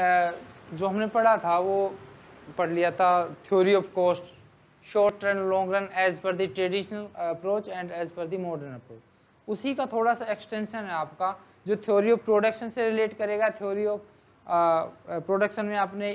जो हमने पढ़ा था वो पढ़ लिया था theory of cost short run long run as per the traditional approach and as per the modern approach उसी का थोड़ा सा एक्सटेंशन है आपका जो थ्योरी ऑफ प्रोडक्शन से रिलेट करेगा थ्योरी ऑफ प्रोडक्शन में आपने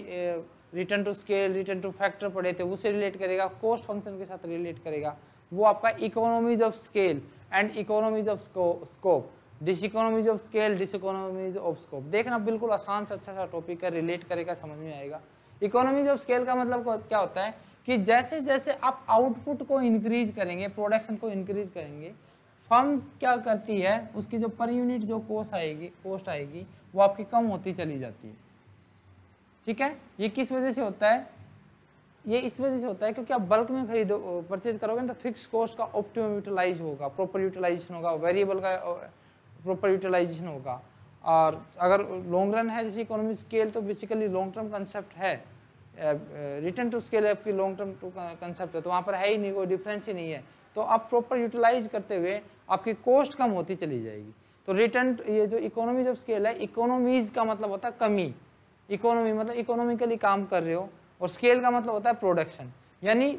return to scale return to factor पढ़े थे उससे रिलेट करेगा कॉस्ट फंक्शन के साथ रिलेट करेगा वो आपका economies of scale and economies of scope diseconomies of scale diseconomies of scope देखना बिल्कुल आसान से अच्छा सा टॉपिक है रिलेट करेगा समझ में आएगा इकोनॉमीज ऑफ स्केल का मतलब क्या होता है कि जैसे जैसे आप आउटपुट को इंक्रीज करेंगे प्रोडक्शन को इंक्रीज करेंगे फर्म क्या करती है उसकी जो पर यूनिट जो कोस्ट आएगी कॉस्ट आएगी वो आपकी कम होती चली जाती है ठीक है ये किस वजह से होता है ये इस वजह से होता है क्योंकि आप बल्क में खरीदो परचेज करोगे ना तो फिक्स कॉस्ट का ऑप्टिमम यूटिलाइज होगा प्रॉपर यूटिलाइजेशन होगा वेरिएबल का प्रॉपर यूटिलाइजेशन होगा और अगर लॉन्ग रन है जैसे इकोनॉमी स्केल तो बेसिकली लॉन्ग टर्म कंसेप्ट है रिटर्न टू स्केल आपकी लॉन्ग टर्म टू कंसेप्ट है तो वहाँ पर है ही नहीं कोई डिफरेंस ही नहीं है तो आप प्रॉपर यूटिलाइज करते हुए आपकी कॉस्ट कम होती चली जाएगी तो रिटर्न ये जो इकोनॉमी जब स्केल है इकोनॉमीज का मतलब होता है कमी इकोनॉमी मतलब इकोनॉमिकली काम कर रहे हो और स्केल का मतलब होता है प्रोडक्शन यानी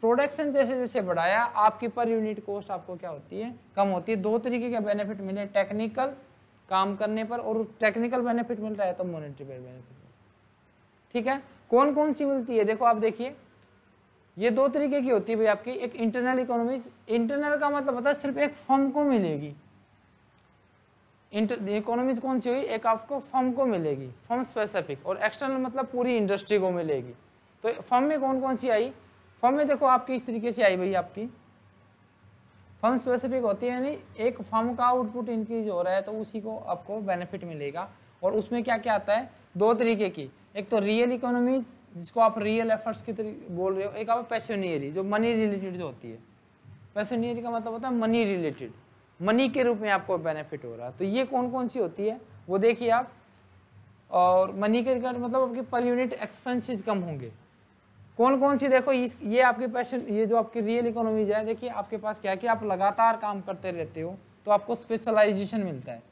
प्रोडक्शन जैसे जैसे बढ़ाया आपकी पर यूनिट कॉस्ट आपको क्या होती है कम होती है दो तरीके के बेनिफिट मिले टेक्निकल काम करने पर और टेक्निकल बेनिफिट मिल रहा है तो मोनिट्री बेनिफिट ठीक है कौन कौन सी मिलती है देखो आप देखिए ये दो तरीके की होती है भाई आपकी एक इंटरनल इकोनॉमी इंटरनल का मतलब होता है सिर्फ एक फर्म को मिलेगी इकोनॉमीज कौन सी हुई एक आपको फर्म को मिलेगी फर्म स्पेसिफिक और एक्सटर्नल मतलब पूरी इंडस्ट्री को मिलेगी तो फर्म में कौन कौन सी आई फॉर्म में देखो आपकी इस तरीके से आई भाई आपकी फॉर्म स्पेसिफिक होती है यानी एक फॉर्म का आउटपुट इंक्रीज हो रहा है तो उसी को आपको बेनिफिट मिलेगा और उसमें क्या क्या आता है दो तरीके की एक तो रियल इकोनॉमीज जिसको आप रियल एफर्ट्स की बोल रहे हो एक आप पैशनियरी जो मनी रिलेटेड जो होती है पैशनियरी का मतलब होता है मनी रिलेटेड मनी के रूप में आपको बेनिफिट हो रहा है तो ये कौन कौन सी होती है वो देखिए आप और मनी के रिगार्ड मतलब आपके पर यूनिट एक्सपेंसिस कम होंगे कौन कौन सी देखो इस ये आपके पैशन ये जो आपकी रियल इकोनॉमीज है देखिए आपके पास क्या है कि आप लगातार काम करते रहते हो तो आपको स्पेशलाइजेशन मिलता है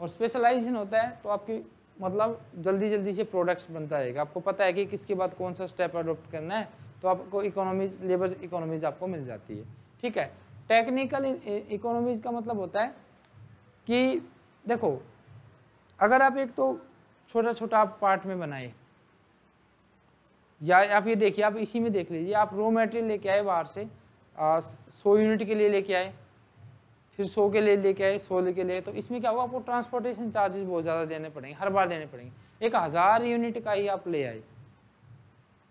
और स्पेशलाइजेशन होता है तो आपकी मतलब जल्दी जल्दी से प्रोडक्ट्स बनता रहेगा आपको पता है कि किसके बाद कौन सा स्टेप अडोप्ट करना है तो आपको इकोनॉमीज लेबर इकोनॉमीज आपको मिल जाती है ठीक है टेक्निकल इकोनॉमीज e, e, का मतलब होता है कि देखो अगर आप एक तो छोटा छोटा आप पार्ट में बनाए या आप ये देखिए आप इसी में देख लीजिए आप रो मटेरियल लेके आए बाहर से सौ यूनिट के लिए लेके आए फिर सौ के लिए लेके आए सौ के लिए तो इसमें क्या हुआ आपको ट्रांसपोर्टेशन चार्जेस बहुत ज़्यादा देने पड़ेंगे हर बार देने पड़ेंगे एक हज़ार यूनिट का ही आप ले आए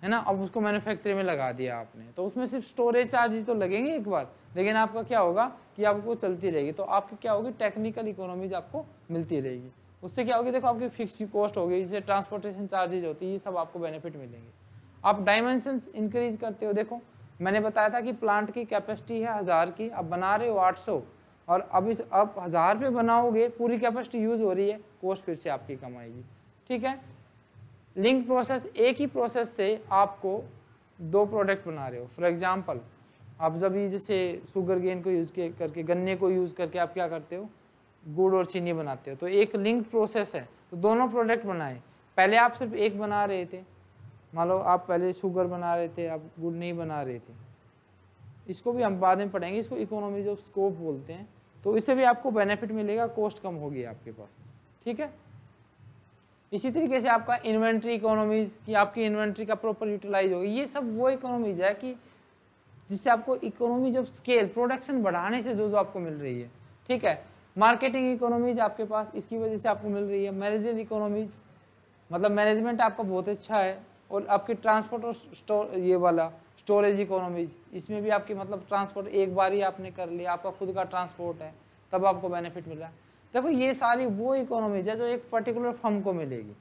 है ना अब उसको मैन्युफैक्चरिंग में लगा दिया आपने तो उसमें सिर्फ स्टोरेज चार्जेस तो लगेंगे एक बार लेकिन आपका क्या होगा कि आपको चलती रहेगी तो आपकी क्या होगी टेक्निकल इकोनॉमीज आपको मिलती रहेगी उससे क्या होगी देखो आपकी फिक्स कॉस्ट होगी जिससे ट्रांसपोर्टेशन चार्जेज होती है ये सब आपको बेनिफिट मिलेंगे आप डायमेंशन इंक्रीज करते हो देखो मैंने बताया था कि प्लांट की कैपेसिटी है हज़ार की आप बना रहे हो आठ सौ और अब इस अब हज़ार पे बनाओगे पूरी कैपेसिटी यूज़ हो रही है कोस्ट फिर से आपकी कम आएगी ठीक है लिंक प्रोसेस एक ही प्रोसेस से आपको दो प्रोडक्ट बना रहे हो फॉर एग्जांपल आप जब जैसे शुगर गेन को यूज़ करके गन्ने को यूज़ करके आप क्या करते हो गुड़ और चीनी बनाते हो तो एक लिंक प्रोसेस है तो दोनों प्रोडक्ट बनाए पहले आप सिर्फ एक बना रहे थे मान लो आप पहले शुगर बना रहे थे आप गुड़ नहीं बना रहे थे इसको भी हम बाद में पढ़ेंगे इसको इकोनॉमीज ऑफ स्कोप बोलते हैं तो इससे भी आपको बेनिफिट मिलेगा कॉस्ट कम होगी आपके पास ठीक है इसी तरीके से आपका इन्वेंट्री इकोनॉमीज कि आपकी इन्वेंट्री का प्रॉपर यूटिलाइज होगी ये सब वो इकोनॉमीज है कि जिससे आपको इकोनॉमीज ऑफ स्केल प्रोडक्शन बढ़ाने से जो जो आपको मिल रही है ठीक है मार्केटिंग इकोनॉमीज आपके पास इसकी वजह से आपको मिल रही है मैनेजर इकोनॉमीज मतलब मैनेजमेंट आपका बहुत अच्छा है और आपकी ट्रांसपोर्ट और स्टोर ये वाला स्टोरेज इकोनॉमीज इसमें भी आपकी मतलब ट्रांसपोर्ट एक बार ही आपने कर लिया आपका खुद का ट्रांसपोर्ट है तब आपको बेनिफिट मिला देखो ये सारी वो इकोनॉमीज है जो एक पर्टिकुलर फर्म को मिलेगी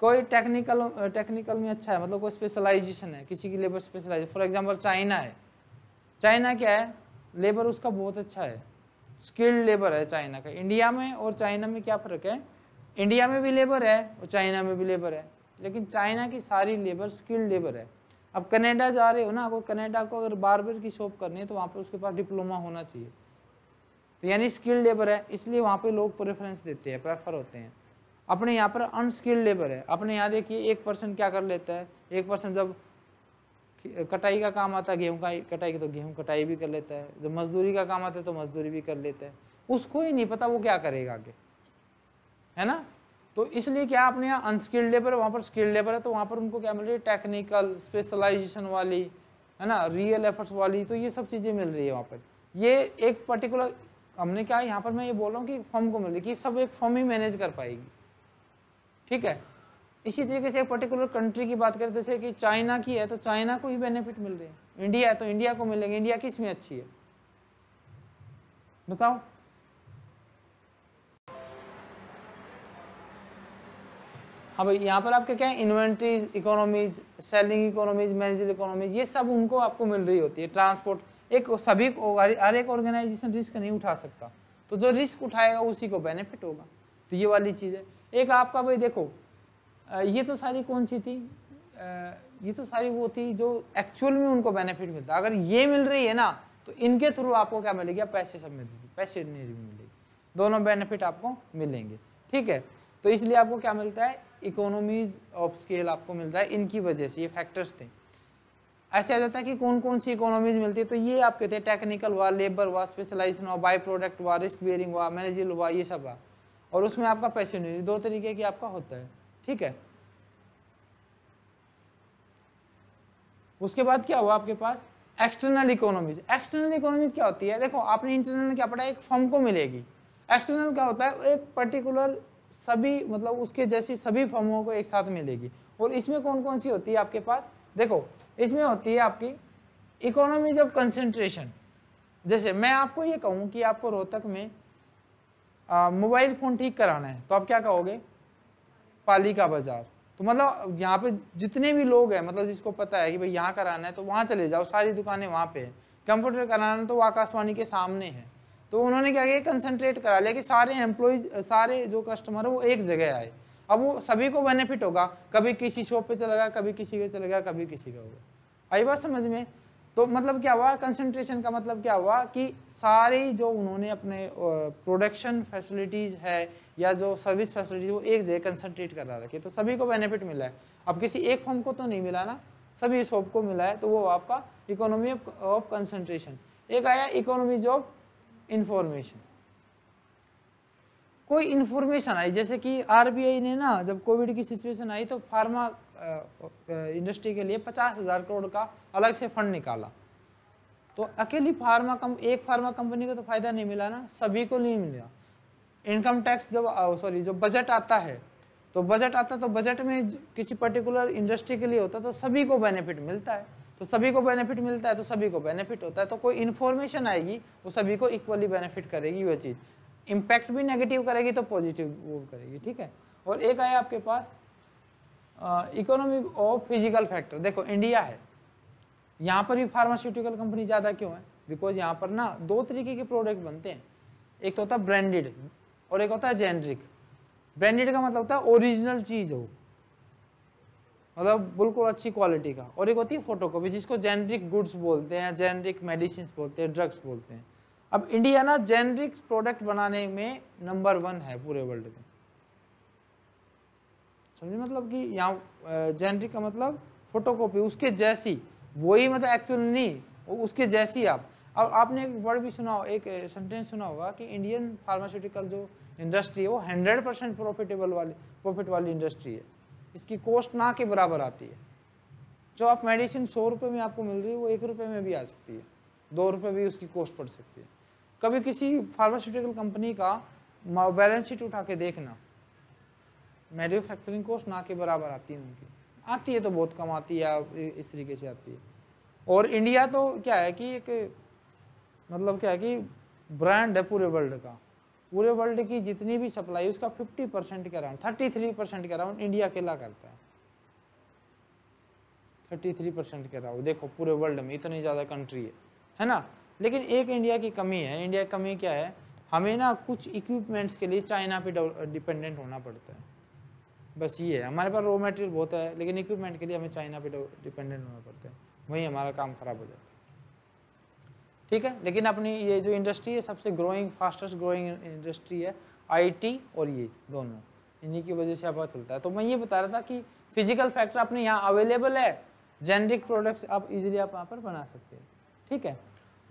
कोई टेक्निकल टेक्निकल में अच्छा है मतलब कोई स्पेशलाइजेशन है किसी की labour specialize for example China है चाइना क्या है लेबर उसका बहुत अच्छा है स्किल्ड लेबर है चाइना का इंडिया में और चाइना में क्या फ़र्क है इंडिया में भी लेबर है और चाइना में भी लेबर है लेकिन चाइना की सारी लेबर स्किल्ड लेबर है अब कनाडा जा रहे हो ना आपको कनाडा को अगर बारबर की शॉप करनी है तो वहाँ पर उसके पास डिप्लोमा होना चाहिए तो यानी स्किल्ड लेबर है इसलिए वहाँ पे लोग प्रेफरेंस देते हैं प्रेफर होते हैं अपने यहाँ पर अनस्किल्ड लेबर है अपने यहाँ देखिए एक परसेंट क्या कर लेता है एक परसेंट जब कटाई का काम आता है गेहूँ का कटाई तो गेहूँ कटाई भी कर लेता है जब मजदूरी का काम आता है तो मजदूरी भी कर लेता है उसको ही नहीं पता वो क्या करेगा आगे है ना तो इसलिए क्या अपने यहाँ अनस्किल्ड लेबर वहाँ पर स्किल्ड लेबर है तो वहाँ पर उनको क्या मिल रही है टेक्निकल स्पेशलाइजेशन वाली है ना रियल एफर्ट्स वाली तो ये सब चीज़ें मिल रही है वहाँ पर ये एक पर्टिकुलर हमने क्या यहाँ पर मैं ये बोल रहा हूँ कि फॉर्म को मिल रही कि सब एक फॉर्म ही मैनेज कर पाएगी ठीक है इसी तरीके से एक पर्टिकुलर कंट्री की बात करें जैसे कि चाइना की है तो चाइना को ही बेनिफिट मिल रहे हैं इंडिया है तो इंडिया को मिलेंगे इंडिया किस में अच्छी है बताओ अब यहाँ पर आपके क्या है inventories economies selling economies manager economies ये सब उनको आपको मिल रही होती है ट्रांसपोर्ट एक सभी हर एक ऑर्गेनाइजेशन रिस्क नहीं उठा सकता तो जो रिस्क उठाएगा उसी को बेनिफिट होगा तो ये वाली चीज़ है एक आपका भाई देखो ये तो सारी कौन सी थी ये तो सारी वो थी जो एक्चुअल में उनको बेनिफिट मिलता अगर ये मिल रही है ना तो इनके थ्रू आपको क्या मिलेगा पैसे सब मिलेगी पैसे नहीं मिलेगी दोनों बेनिफिट आपको मिलेंगे ठीक है तो इसलिए आपको क्या मिलता है इकोनॉमीज ऑफ स्केल आपको मिल रहा है इनकी वजह से ये फैक्टर्स थे ऐसे आ जाता है कि कौन कौन सी इकोनॉमीज मिलती है तो ये आप कहते हैं टेक्निकल हुआ लेबर हुआ स्पेशलाइजेशन हुआ बाई प्रोडक्ट हुआ रिस्क बेयरिंग हुआ मैनेजल हुआ ये सब हुआ और उसमें आपका पैसे नहीं दो तरीके की आपका होता है ठीक है उसके बाद क्या हुआ आपके पास एक्सटर्नल इकोनॉमीज एक्सटर्नल इकोनॉमीज क्या होती है देखो आपने इंटरनल क्या पढ़ा एक फॉर्म को मिलेगी एक्सटर्नल क्या होता है एक पर्टिकुलर सभी मतलब उसके जैसी सभी फॉर्मों को एक साथ मिलेगी और इसमें कौन कौन सी होती है आपके पास देखो इसमें होती है आपकी इकोनॉमीज ऑफ कंसेंट्रेशन जैसे मैं आपको ये कहूँ कि आपको रोहतक में मोबाइल फ़ोन ठीक कराना है तो आप क्या कहोगे पाली का बाज़ार तो मतलब यहाँ पे जितने भी लोग हैं मतलब जिसको पता है कि भाई यहाँ कराना है तो वहाँ चले जाओ सारी दुकानें वहाँ पे हैं कंप्यूटर कराना है तो आकाशवाणी के सामने है तो उन्होंने क्या किया कंसनट्रेट करा लिया कि सारे एम्प्लॉयज सारे जो कस्टमर है वो एक जगह आए अब वो सभी को बेनिफिट होगा कभी किसी शॉप पे चला गया कभी किसी के चला गया कभी किसी का होगा आई बात समझ में तो मतलब क्या हुआ कंसंट्रेशन का मतलब क्या हुआ कि सारी जो उन्होंने अपने प्रोडक्शन फैसिलिटीज़ है या जो सर्विस फैसिलिटीज वो एक जगह कंसनट्रेट करा रखी तो सभी को बेनिफिट मिला है अब किसी एक फॉर्म को तो नहीं मिला ना सभी शॉप को मिला है तो वो आपका इकोनॉमी ऑफ कंसनट्रेशन एक आया इकोनॉमी जॉब इंफॉर्मेशन कोई इन्फॉर्मेशन आई जैसे कि आरबीआई ने ना जब कोविड की सिचुएशन आई तो फार्मा इंडस्ट्री के लिए पचास हज़ार करोड़ का अलग से फंड निकाला तो अकेली फार्मा कम एक फार्मा कंपनी को तो फायदा नहीं मिला ना सभी को नहीं मिला इनकम टैक्स जब सॉरी जो बजट आता है तो बजट आता तो बजट में किसी पर्टिकुलर इंडस्ट्री के लिए होता तो सभी को बेनिफिट मिलता है तो सभी को बेनिफिट मिलता है तो सभी को बेनिफिट होता है तो कोई इन्फॉर्मेशन आएगी वो सभी को इक्वली बेनिफिट करेगी वो चीज़ इम्पैक्ट भी नेगेटिव करेगी तो पॉजिटिव वो करेगी ठीक है और एक आया आपके पास इकोनॉमी ऑफ फिजिकल फैक्टर देखो इंडिया है यहाँ पर भी फार्मास्यूटिकल कंपनी ज़्यादा क्यों है बिकॉज यहाँ पर ना दो तरीके के प्रोडक्ट बनते हैं एक तो होता है ब्रांडेड और एक होता है जेनरिक ब्रांडेड का मतलब होता है ओरिजिनल चीज़ हो मतलब बिल्कुल अच्छी क्वालिटी का और एक होती है फोटो कॉपी जिसको जेनरिक गुड्स बोलते हैं जेनरिक मेडिसिन बोलते हैं ड्रग्स बोलते हैं अब इंडिया ना जेनरिक प्रोडक्ट बनाने में नंबर वन है पूरे वर्ल्ड में समझे मतलब कि यहाँ जेनरिक का मतलब फोटो कॉपी उसके जैसी वही मतलब एक्चुअल नहीं उसके जैसी आप अब आपने एक वर्ड भी सुना हो एक सेंटेंस सुना होगा कि इंडियन फार्मास्यूटिकल जो इंडस्ट्री है वो हंड्रेड परसेंट प्रॉफिटेबल वाली प्रॉफिट वाली इंडस्ट्री है इसकी कॉस्ट ना के बराबर आती है जो आप मेडिसिन सौ रुपये में आपको मिल रही है वो एक रुपये में भी आ सकती है दो रुपये भी उसकी कॉस्ट पड़ सकती है कभी किसी फार्मास्यूटिकल कंपनी का बैलेंस शीट उठा के देखना मैन्युफैक्चरिंग कॉस्ट ना के बराबर आती है उनकी आती है तो बहुत कम आती है इस तरीके से आती है और इंडिया तो क्या है कि एक मतलब क्या है कि ब्रांड है पूरे वर्ल्ड का पूरे वर्ल्ड की जितनी भी सप्लाई उसका 50 परसेंट के अराउंड 33 परसेंट के अराउंड इंडिया अकेला करता है 33 परसेंट के अराउंड देखो पूरे वर्ल्ड में इतनी ज़्यादा कंट्री है है ना लेकिन एक इंडिया की कमी है इंडिया की कमी क्या है हमें ना कुछ इक्विपमेंट्स के लिए चाइना पे डिपेंडेंट होना पड़ता है बस ये है हमारे पास रॉ मटेरियल बहुत है लेकिन इक्विपमेंट के लिए हमें चाइना पे डिपेंडेंट होना पड़ता है वहीं हमारा काम खराब हो जाता है ठीक है लेकिन अपनी ये जो इंडस्ट्री है सबसे ग्रोइंग फास्टेस्ट ग्रोइंग इंडस्ट्री है आईटी और ये दोनों इन्हीं की वजह से आपका चलता है तो मैं ये बता रहा था कि फिजिकल फैक्टर अपने यहाँ अवेलेबल है जेनरिक प्रोडक्ट्स आप इजीली आप यहाँ पर बना सकते हैं ठीक है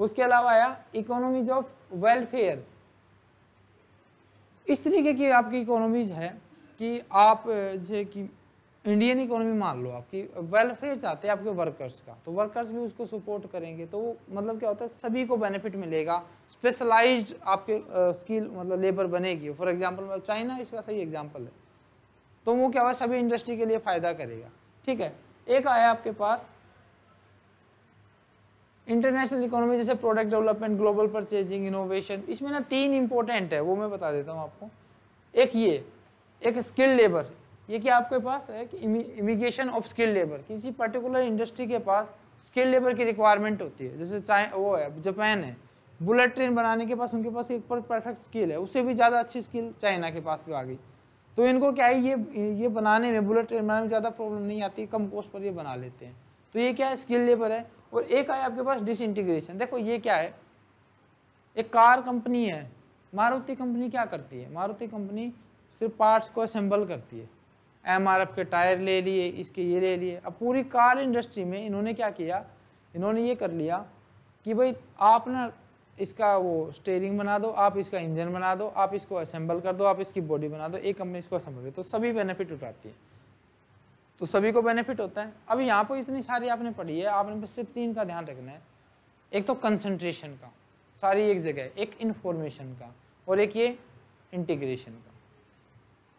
उसके अलावा आया इकोनॉमीज ऑफ वेलफेयर इस तरीके की आपकी इकोनॉमीज है कि आप जैसे कि इंडियन इकोनॉमी मान लो आपकी वेलफेयर चाहते हैं आपके वर्कर्स का तो वर्कर्स भी उसको सपोर्ट करेंगे तो मतलब क्या होता है सभी को बेनिफिट मिलेगा स्पेशलाइज्ड आपके स्किल मतलब लेबर बनेगी फॉर एग्जांपल चाइना इसका सही एग्जांपल है तो वो क्या हुआ सभी इंडस्ट्री के लिए फायदा करेगा ठीक है एक आया आपके पास इंटरनेशनल इकोनॉमी जैसे product development global purchasing innovation इसमें ना तीन इंपॉर्टेंट है वो मैं बता देता हूँ आपको एक ये एक स्किल लेबर ये कि आपके पास है कि इमिग्रेशन ऑफ स्किल लेबर किसी पर्टिकुलर इंडस्ट्री के पास स्किल लेबर की रिक्वायरमेंट होती है जैसे चाइ वो है जापान है बुलेट ट्रेन बनाने के पास उनके पास एक परफेक्ट स्किल है उससे भी ज़्यादा अच्छी स्किल चाइना के पास भी आ गई तो इनको क्या है ये ये बनाने में बुलेट ट्रेन बनाने में ज़्यादा प्रॉब्लम नहीं आती कम कॉस्ट पर ये बना लेते हैं तो ये क्या है स्किल लेबर है और एक आया आपके पास डिसइंटीग्रेशन देखो ये क्या है एक कार कंपनी है मारुति कंपनी क्या करती है मारुति कंपनी सिर्फ पार्ट्स को असेंबल करती है एम के टायर ले लिए इसके ये ले लिए अब पूरी कार इंडस्ट्री में इन्होंने क्या किया इन्होंने ये कर लिया कि भाई आप ना इसका वो स्टेयरिंग बना दो आप इसका इंजन बना दो आप इसको असेंबल कर दो आप इसकी बॉडी बना दो एक कंपनी इसको असेंबल कर तो सभी बेनिफिट उठाती है तो सभी को बेनिफिट होता है अब यहाँ पर इतनी सारी आपने पढ़ी है आपने बस सिर्फ तीन का ध्यान रखना है एक तो कंसनट्रेशन का सारी एक जगह एक इन्फॉर्मेशन का और एक ये इंटीग्रेशन का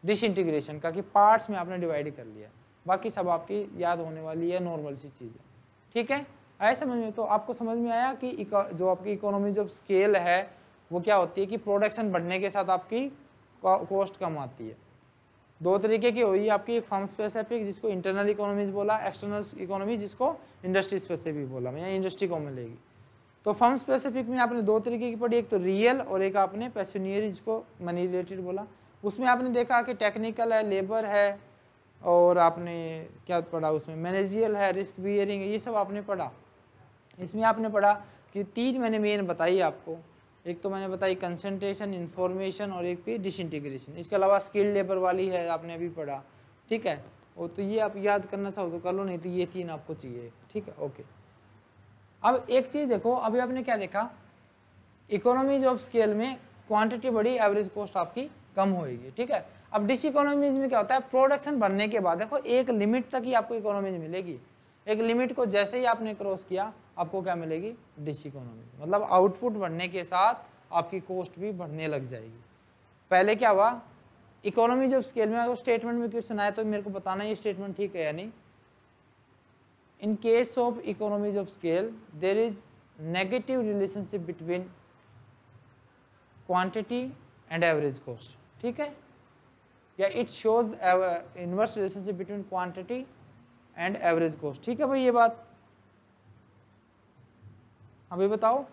डिश इंटीग्रेशन का कि पार्ट्स में आपने डिवाइड कर लिया बाकी सब आपकी याद होने वाली है नॉर्मल सी चीज़ है ठीक है आए समझ में तो आपको समझ में आया कि जो आपकी इकोनॉमी जो स्केल है वो क्या होती है कि प्रोडक्शन बढ़ने के साथ आपकी कॉस्ट कम आती है दो तरीके की हुई आपकी फर्म स्पेसिफिक जिसको इंटरनल इकोनॉमीज बोला एक्सटर्नल इकोनॉमी जिसको इंडस्ट्री स्पेसिफिक बोला मैं इंडस्ट्री को मिलेगी तो फर्म स्पेसिफिक में आपने दो तरीके की पढ़ी एक तो रियल और एक आपने पैसनियर जिसको मनी रिलेटेड बोला उसमें आपने देखा कि टेक्निकल है लेबर है और आपने क्या पढ़ा उसमें मैनेजियल है रिस्क बियरिंग है ये सब आपने पढ़ा इसमें आपने पढ़ा कि तीन मैंने मेन बताई आपको एक तो मैंने बताई कंसंट्रेशन इन्फॉर्मेशन और एक भी डिसइंटीग्रेशन इसके अलावा स्किल्ड लेबर वाली है आपने अभी पढ़ा ठीक है और तो ये आप याद करना चाहो तो कर लो नहीं तो ये तीन आपको चाहिए ठीक है ओके अब एक चीज़ देखो अभी आपने क्या देखा इकोनॉमीज ऑफ स्केल में क्वांटिटी बढ़ी एवरेज कॉस्ट आपकी कम होएगी ठीक है अब डिस इकोनॉमीज में क्या होता है प्रोडक्शन बढ़ने के बाद देखो एक लिमिट तक ही आपको इकोनॉमीज मिलेगी एक लिमिट को जैसे ही आपने क्रॉस किया आपको क्या मिलेगी डिस इकोनॉमी मतलब आउटपुट बढ़ने के साथ आपकी कॉस्ट भी बढ़ने लग जाएगी पहले क्या हुआ इकोनॉमी जब स्केल में अगर स्टेटमेंट तो में क्वेश्चन आया तो मेरे को बताना ये स्टेटमेंट ठीक है या नहीं in case of economies of scale there is negative relationship between quantity and average cost ठीक है या it shows inverse relationship between quantity and average cost ठीक है भाई ये बात अभी बताओ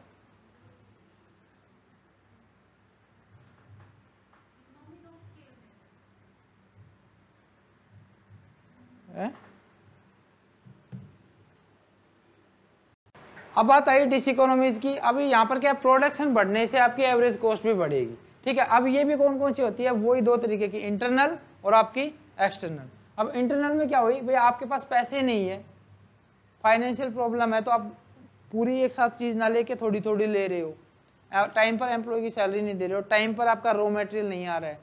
अब बात आई डिस इकोनॉमीज की अभी यहां पर क्या प्रोडक्शन बढ़ने से आपकी एवरेज कॉस्ट भी बढ़ेगी ठीक है अब ये भी कौन कौन सी होती है वही दो तरीके की इंटरनल और आपकी एक्सटर्नल अब इंटरनल में क्या हुई भैया आपके पास पैसे नहीं है फाइनेंशियल प्रॉब्लम है तो आप पूरी एक साथ चीज़ ना लेके थोड़ी थोड़ी ले रहे हो टाइम पर एम्प्लॉय की सैलरी नहीं दे रहे हो टाइम पर आपका रॉ मटेरियल नहीं आ रहा है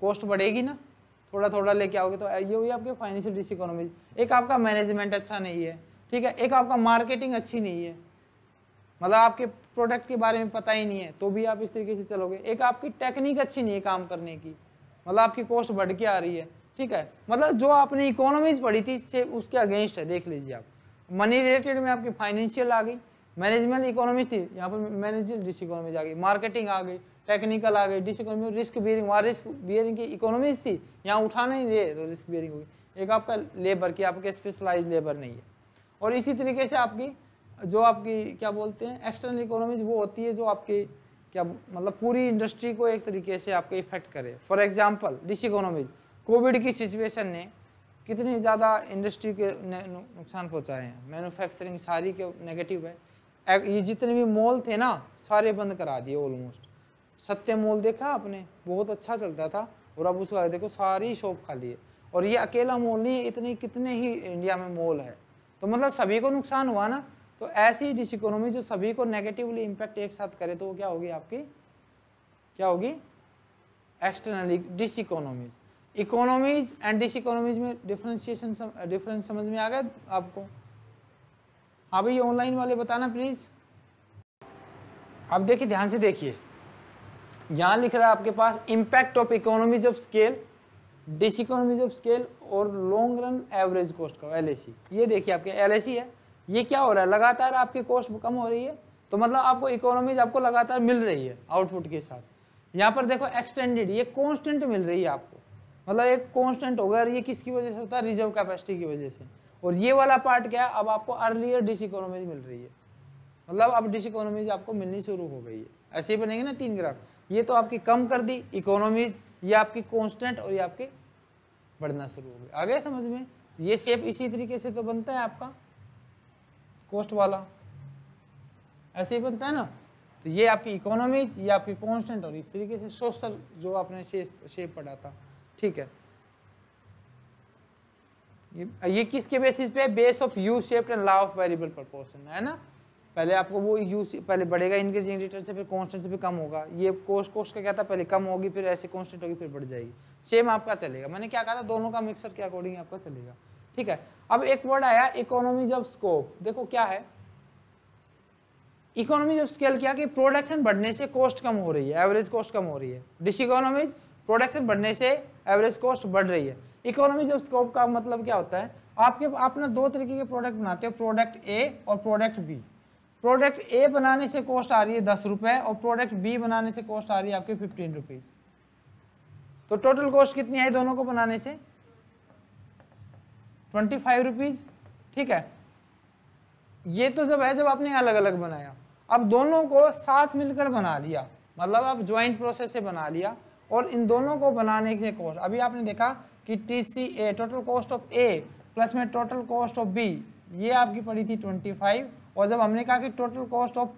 कॉस्ट बढ़ेगी ना थोड़ा थोड़ा लेके आओगे तो ये हुई आपके फाइनेंशियल डिस इकोनॉमी एक आपका मैनेजमेंट अच्छा नहीं है ठीक है एक आपका मार्केटिंग अच्छी नहीं है मतलब आपके प्रोडक्ट के बारे में पता ही नहीं है तो भी आप इस तरीके से चलोगे एक आपकी टेक्निक अच्छी नहीं है काम करने की मतलब आपकी कॉस्ट बढ़ के आ रही है ठीक है मतलब जो आपने इकोनॉमीज पढ़ी थी इससे उसके अगेंस्ट है देख लीजिए आप मनी रिलेटेड में आपकी फाइनेंशियल आ गई मैनेजमेंट इकोनॉमिक्स थी यहाँ पर मैनेजमेंट डिस इकोनॉमिक्स आ गई मार्केटिंग आ गई टेक्निकल आ गई डिस इकोनॉमी रिस्क बियरिंग वहाँ रिस्क बियरिंग की इकोनॉमिक्स थी यहाँ उठाना ही रहे तो रिस्क बियरिंग होगी एक आपका लेबर की आपके स्पेशलाइज लेबर नहीं है और इसी तरीके से आपकी जो आपकी क्या बोलते हैं एक्सटर्नल इकोनॉमीज वो होती है जो आपकी क्या मतलब पूरी इंडस्ट्री को एक तरीके से आपके इफेक्ट करे for example diseconomies COVID की सिचुएशन ने कितनी ज़्यादा इंडस्ट्री के नुकसान पहुँचाए हैं मैनुफैक्चरिंग सारी के नेगेटिव है ये जितने भी मॉल थे ना सारे बंद करा दिए ऑलमोस्ट सत्य मॉल देखा आपने बहुत अच्छा चलता था और अब उसका देखो सारी शॉप खाली है और ये अकेला मॉल नहीं है इतने कितने ही इंडिया में मॉल है तो मतलब सभी को नुकसान हुआ ना तो ऐसी इकोनॉमी जो सभी को नेगेटिवली इम्पैक्ट एक साथ करे तो वो क्या होगी आपकी क्या होगी externally diseconomies and diseconomies में डिफ्रेंशिएशन डिफरेंस समझ में आ गया आपको हाँ भाई ऑनलाइन वाले बताना प्लीज़ आप देखिए ध्यान से देखिए यहाँ लिख रहा है आपके पास impact of economies of scale diseconomies of scale और लॉन्ग रन एवरेज कॉस्ट का एल ये देखिए आपके एल है ये क्या हो रहा है लगातार आपकी कॉस्ट कम हो रही है तो मतलब आपको इकोनॉमीज आपको लगातार मिल रही है आउटपुट के साथ यहाँ पर देखो एक्सटेंडेड ये कॉन्स्टेंट मिल रही है आपको मतलब एक कॉन्स्टेंट हो गया ये किसकी वजह से होता है रिजर्व कैपेसिटी की वजह से और ये वाला पार्ट क्या है अब आपको अर्लियर डिस इकोनॉमीज मिल रही है मतलब अब डिस इकोनॉमीज आपको मिलनी शुरू हो गई है ऐसे ही बनेंगे ना तीन ग्राफ ये तो आपकी कम कर दी इकोनॉमीज ये आपकी कॉन्स्टेंट और ये आपकी बढ़ना शुरू हो गई आगे समझ में ये शेप इसी तरीके से तो बनता है आपका कोस्ट वाला ऐसे ही बनता है ना तो ये आपकी इकोनॉमीज ये आपकी कॉन्स्टेंट और इस तरीके से सोशल जो आपने शेप पढ़ा था ठीक है ये किसके बेसिस पे base of U shaped and law of variable proportion है ना पहले आपको वो यू पहले बढ़ेगा इनक्रीजिंग रिटर्न से फिर कांस्टेंट से फिर कम होगा ये कोस्ट कोस्ट का क्या था पहले कम होगी फिर ऐसे कांस्टेंट होगी फिर बढ़ जाएगी सेम आपका चलेगा मैंने क्या कहा था दोनों का मिक्सर के अकॉर्डिंग आपका चलेगा ठीक है अब एक वर्ड आया इकोनॉमीज ऑफ स्कोप देखो क्या है इकोनॉमी ऑफ स्केल क्या कि प्रोडक्शन बढ़ने से कॉस्ट कम हो रही है एवरेज कॉस्ट कम हो रही है डिस इकोनॉमीज प्रोडक्शन बढ़ने से एवरेज कॉस्ट बढ़ रही है इकोनॉमी ऑफ स्कोप का मतलब क्या होता है आपके आप ना दो तरीके के प्रोडक्ट बनाते हो प्रोडक्ट ए और प्रोडक्ट बी प्रोडक्ट ए बनाने से कॉस्ट आ रही है दस रुपये और प्रोडक्ट बी बनाने से कॉस्ट आ रही है आपके फिफ्टीन रुपीज़ तो टोटल कॉस्ट कितनी आई दोनों को बनाने से ट्वेंटी फाइव रुपीज़ ठीक है ये तो जब है जब आपने अलग अलग बनाया अब दोनों को साथ मिलकर बना दिया मतलब आप ज्वाइंट प्रोसेस से बना लिया और इन दोनों को बनाने के कॉस्ट अभी आपने देखा कि T C A total cost of A plus में टोटल कॉस्ट ऑफ बी ये आपकी पड़ी थी ट्वेंटी फाइव और जब हमने कहा कि total cost of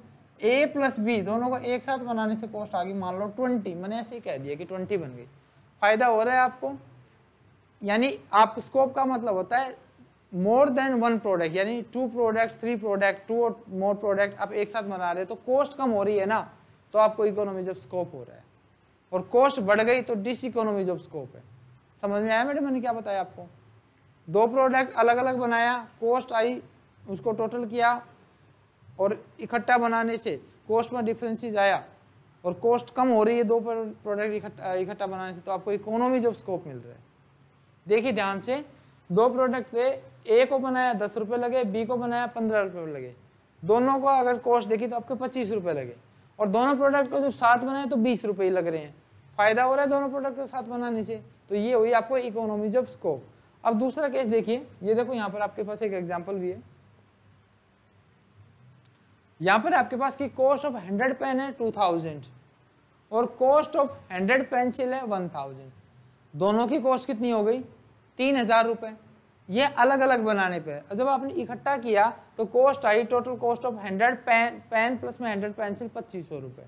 A plus B दोनों को एक साथ बनाने से कॉस्ट आ गई मान लो ट्वेंटी मैंने ऐसे ही कह दिया कि ट्वेंटी बन गई फ़ायदा हो रहा है आपको यानी आप स्कोप का मतलब होता है मोर देन वन प्रोडक्ट यानी two product three product two और मोर प्रोडक्ट आप एक साथ बना रहे हो तो कॉस्ट कम हो रही है ना तो आपको इकोनॉमी जब स्कोप हो रहा है और कॉस्ट बढ़ गई तो डिस इकोनॉमी जब स्कोप है समझ में आया मैडम मैंने क्या बताया आपको दो प्रोडक्ट अलग अलग बनाया कॉस्ट आई उसको टोटल किया और इकट्ठा बनाने से कॉस्ट में डिफरेंसिस आया और कॉस्ट कम हो रही है दो प्रोडक्ट इकट्ठा इकट्ठा बनाने से तो आपको इकोनॉमी जब स्कोप मिल रहा है देखिए ध्यान से दो प्रोडक्ट थे ए को बनाया दस रुपये लगे बी को बनाया पंद्रह रुपये लगे दोनों को अगर कॉस्ट देखी तो आपके पच्चीस रुपये लगे और दोनों प्रोडक्ट को जब साथ बनाए तो बीस रुपये लग रहे हैं फायदा हो रहा है दोनों प्रोडक्ट को साथ बनाने से तो ये हुई आपको इकोनॉमीज ऑफ स्कोप अब दूसरा केस देखिए ये देखो यहाँ पर आपके पास एक एग्जाम्पल भी है यहाँ पर आपके पास की कॉस्ट ऑफ हंड्रेड पेन है टू थाउजेंड और कॉस्ट ऑफ हंड्रेड पेंसिल है वन थाउजेंड दोनों की कॉस्ट कितनी हो गई तीन हजार रुपये ये अलग अलग बनाने पे जब आपने इकट्ठा किया तो कॉस्ट आई total cost of hundred pen pen plus में हंड्रेड पेंसिल पच्चीस सौ रुपये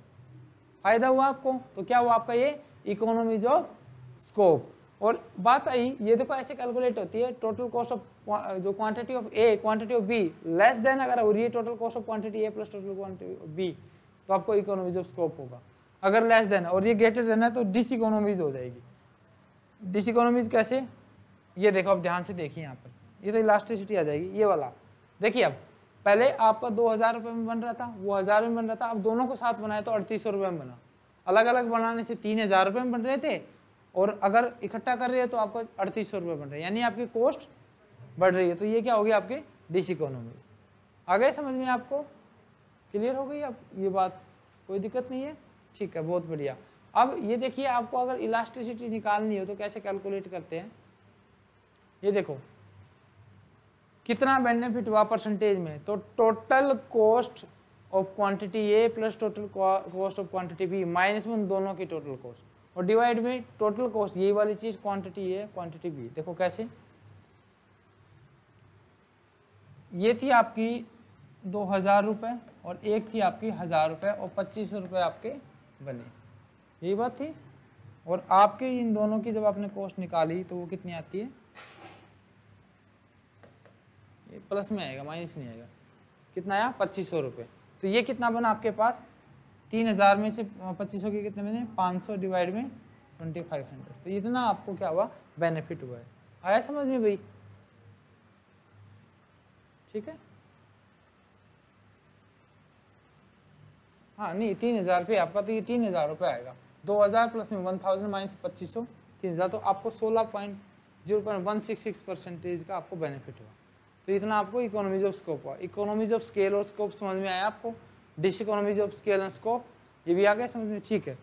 फायदा हुआ आपको तो क्या हुआ आपका ये इकोनॉमीज ऑफ स्कोप और बात आई ये देखो ऐसे कैलकुलेट होती है टोटल कॉस्ट ऑफ जो quantity of A quantity of B less than अगर रही ये total cost of quantity A plus total quantity of B तो आपको इकोनॉमीज ऑफ स्कोप होगा अगर लेस देन और ये ग्रेटर देन है तो डिस इकोनॉमीज हो जाएगी डिस इकोनॉमीज कैसे ये देखो आप ध्यान से देखिए यहाँ पर ये तो इलास्टिसिटी आ जाएगी ये वाला देखिए अब पहले आपका दो हज़ार रुपये में बन रहा था वो हज़ार में बन रहा था अब दोनों को साथ बनाए तो अड़तीस सौ रुपये में बना अलग अलग बनाने से तीन हज़ार रुपये में बन रहे थे और अगर इकट्ठा कर रहे हैं तो आपको अड़तीस सौ रुपये बन रहे यानी आपकी कॉस्ट बढ़ रही है तो ये क्या होगी आपके डिस इकोनॉमीज आ गए समझ में आपको क्लियर हो गई अब ये बात कोई दिक्कत नहीं है ठीक है बहुत बढ़िया अब ये देखिए आपको अगर इलास्टिसिटी निकालनी हो तो कैसे कैलकुलेट करते हैं ये देखो कितना बेनिफिट हुआ परसेंटेज में तो total cost of quantity A plus total cost of quantity B minus में उन दोनों की टोटल कॉस्ट और डिवाइड में टोटल कॉस्ट यही वाली चीज़ क्वांटिटी ए क्वांटिटी बी देखो कैसे ये थी आपकी दो हज़ार रुपये और एक थी आपकी हज़ार रुपये और पच्चीस रुपये आपके बने यही बात थी और आपके इन दोनों की जब आपने कॉस्ट निकाली तो वो कितनी आती है ये प्लस में आएगा माइनस नहीं आएगा कितना आया पच्चीस सौ रुपये तो ये कितना बना आपके पास तीन हज़ार में से पच्चीस सौ के कितने बने पाँच सौ डिवाइड में ट्वेंटी फाइव हंड्रेड तो इतना आपको क्या हुआ बेनिफिट हुआ है आया समझ में भाई ठीक है हाँ नहीं तीन हज़ार रुपये आपका तो ये तीन हज़ार रुपये आएगा 2000 प्लस में 1000 माइनस 2500 हजार तो आपको सोलह point zero point one six six percentage का आपको बेनिफिट हुआ तो इतना आपको इकोनॉमीज ऑफ स्कोप हुआ इकोनॉमीज ऑफ स्केल और स्कोप समझ में आया आपको diseconomies of scale and scope ये भी आ गया समझ में ठीक है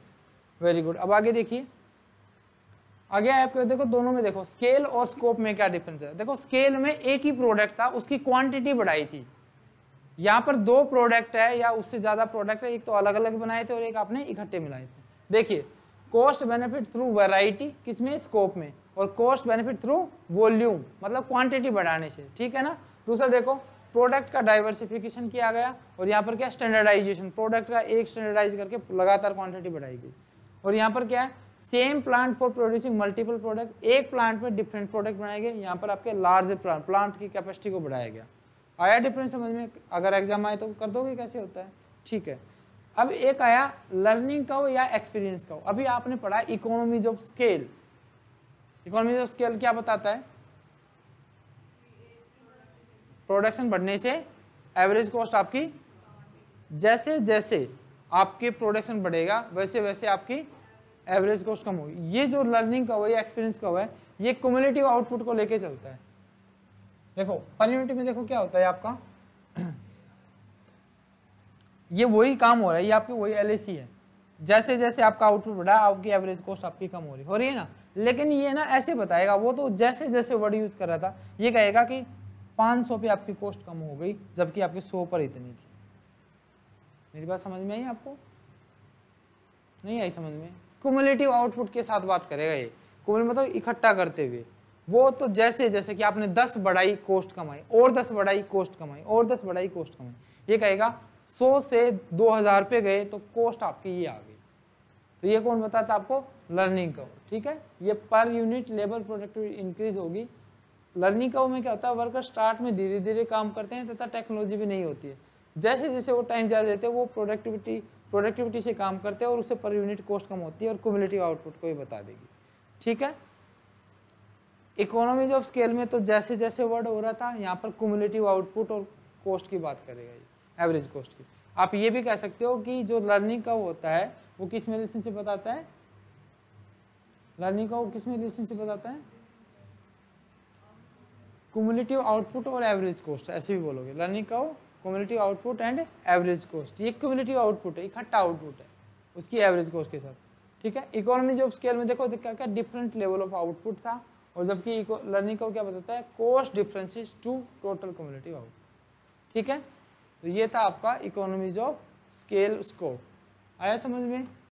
वेरी गुड अब आगे देखिए आगे आपको देखो दोनों में देखो स्केल और स्कोप में क्या डिफरेंस है देखो स्केल में एक ही प्रोडक्ट था उसकी क्वांटिटी बढ़ाई थी यहाँ पर दो प्रोडक्ट है या उससे ज्यादा प्रोडक्ट है एक तो अलग अलग बनाए थे और एक आपने इकट्ठे मिलाए थे देखिए कॉस्ट बेनिफिट थ्रू वैरायटी किसमें स्कोप में और कॉस्ट बेनिफिट थ्रू वॉल्यूम मतलब क्वांटिटी बढ़ाने से ठीक है ना दूसरा देखो प्रोडक्ट का डाइवर्सिफिकेशन किया गया और यहाँ पर क्या स्टैंडर्डाइजेशन प्रोडक्ट का एक स्टैंडर्डाइज करके लगातार क्वांटिटी बढ़ाई गई और यहाँ पर क्या है same plant for producing multiple product एक प्लांट में डिफरेंट प्रोडक्ट बनाए गए यहाँ पर आपके लार्ज प्लांट प्लांट की कैपेसिटी को बढ़ाया गया आया डिफरेंस समझ में अगर एग्जाम आए तो कर दोगे कैसे होता है ठीक है अब एक आया लर्निंग का हो या एक्सपीरियंस का हो अभी आपने पढ़ा economies of scale economies of scale क्या बताता है प्रोडक्शन बढ़ने से एवरेज कॉस्ट आपकी जैसे जैसे आपके प्रोडक्शन बढ़ेगा वैसे वैसे आपकी एवरेज कॉस्ट कम होगी ये जो लर्निंग का हुआ या एक्सपीरियंस का हुआ है ये कम्युनिटी आउटपुट को लेके चलता है देखो पर में देखो क्या होता है आपका ये वही काम हो रहा है ये आपकी वही एल है जैसे जैसे आपका आउटपुट बढ़ा आपकी एवरेज कॉस्ट आपकी कम हो रही हो रही है ना लेकिन ये ना ऐसे बताएगा वो तो जैसे जैसे वर्ड यूज कर रहा था ये कहेगा कि 500 पे आपकी कॉस्ट कम हो गई जबकि आपकी 100 पर इतनी थी मेरी बात समझ में आई आपको नहीं आई समझ में कुमुलेटिव आउटपुट के साथ बात करेगा ये कुमुल मतलब इकट्ठा करते हुए वो तो जैसे जैसे कि आपने 10 बढ़ाई कोस्ट कमाई और 10 बढ़ाई कोस्ट कमाई और 10 बढ़ाई कोस्ट कमाई ये कहेगा सौ से दो हज़ार पे गए तो कॉस्ट आपकी ये आ गई तो ये कौन बताता आपको लर्निंग कव ठीक है ये पर यूनिट लेबर प्रोडक्टिविटी इंक्रीज होगी लर्निंग कव में क्या होता है वर्कर स्टार्ट में धीरे धीरे काम करते हैं तथा टेक्नोलॉजी भी नहीं होती है जैसे जैसे वो टाइम ज़्यादा देते हैं वो प्रोडक्टिविटी प्रोडक्टिविटी से काम करते हैं और उससे पर यूनिट कॉस्ट कम होती है और कम्युलेटिव आउटपुट को भी बता देगी ठीक है इकोनॉमी जो स्केल में तो जैसे जैसे वर्ड हो रहा था यहाँ पर कम्युलेटिव आउटपुट और कॉस्ट की बात करेगा ये एवरेज कॉस्ट की आप ये भी कह सकते हो कि जो लर्निंग का होता है वो किस में रिलेशनशिप बताता है लर्निंग का वो किस में रिलेशनशिप बताता है कम्युनिटिव आउटपुट और एवरेज कॉस्ट ऐसे भी बोलोगे learning curve cumulative output and average cost ये कम्युनिटिव आउटपुट है इकट्ठा आउटपुट है उसकी एवरेज कॉस्ट के साथ ठीक है इकोनॉमी जॉब स्केल में देखो क्या क्या डिफरेंट लेवल ऑफ आउटपुट था और जबकि लर्निंग का क्या बताता है cost differences to total cumulative output ठीक है तो ये था आपका इकोनॉमीज ऑफ स्केल स्कोप आया समझ में